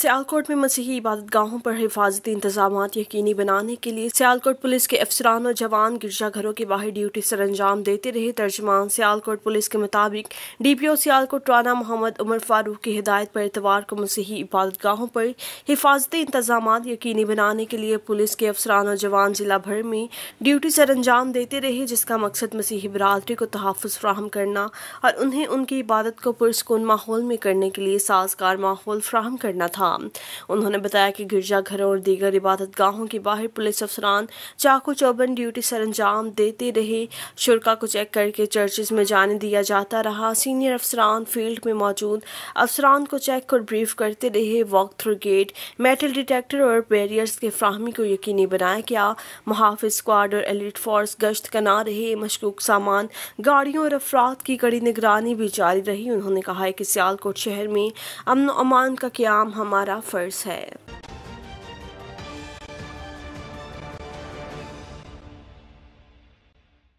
सियालकोट में मसीही इबादत गाहों पर हिफाजती इंतजाम यकीनी बनाने के लिए सियालकोट पुलिस के अफसरान और जवान गिरजाघरों के बाहर ड्यूटी सर अंजाम देते रहे तर्जमान सियालकोट पुलिस के मुताबिक D P O Sialkot Rana Mohammad Umar Farooq की हिदायत पर इतवार को मसीही इबादत गाहों पर हिफाजती इंतजाम यकीनी बनाने के लिए पुलिस के अफसरान और जवान जिला भर में ड्यूटी सर अंजाम देते रहे जिसका मकसद मसीही बरदरी को तहफ़ फ्राहम करना और उन्हें उनकी इबादत को पुरस्कून माहौल में करने के लिए साजगार माहौल फ्राहम करना था तमाम उन्होंने बताया कि गिरजाघरों और दीगर इबादत गाहों के बाहर पुलिस अफसरान चाकू चौबन ड्यूटी सर अंजाम देते रहे शुरा को चेक करके चर्चेज में जाने दिया जाता रहा सीनियर अफसरान फील्ड में मौजूद अफसरान को चेक और ब्रीफ करते रहे walk through gate metal detector और बैरियर्स के फ्राहमी को यकीनी बनाया गया मुहाफ स्क्वाड और एलिट फोर्स गश्त कना रहे मशकूक सामान गाड़ियों और अफराद की कड़ी निगरानी भी जारी रही उन्होंने कहा है कि सियालकोट शहर में अमन अमान का क्याम हमारे हमारा फ़र्ज़ है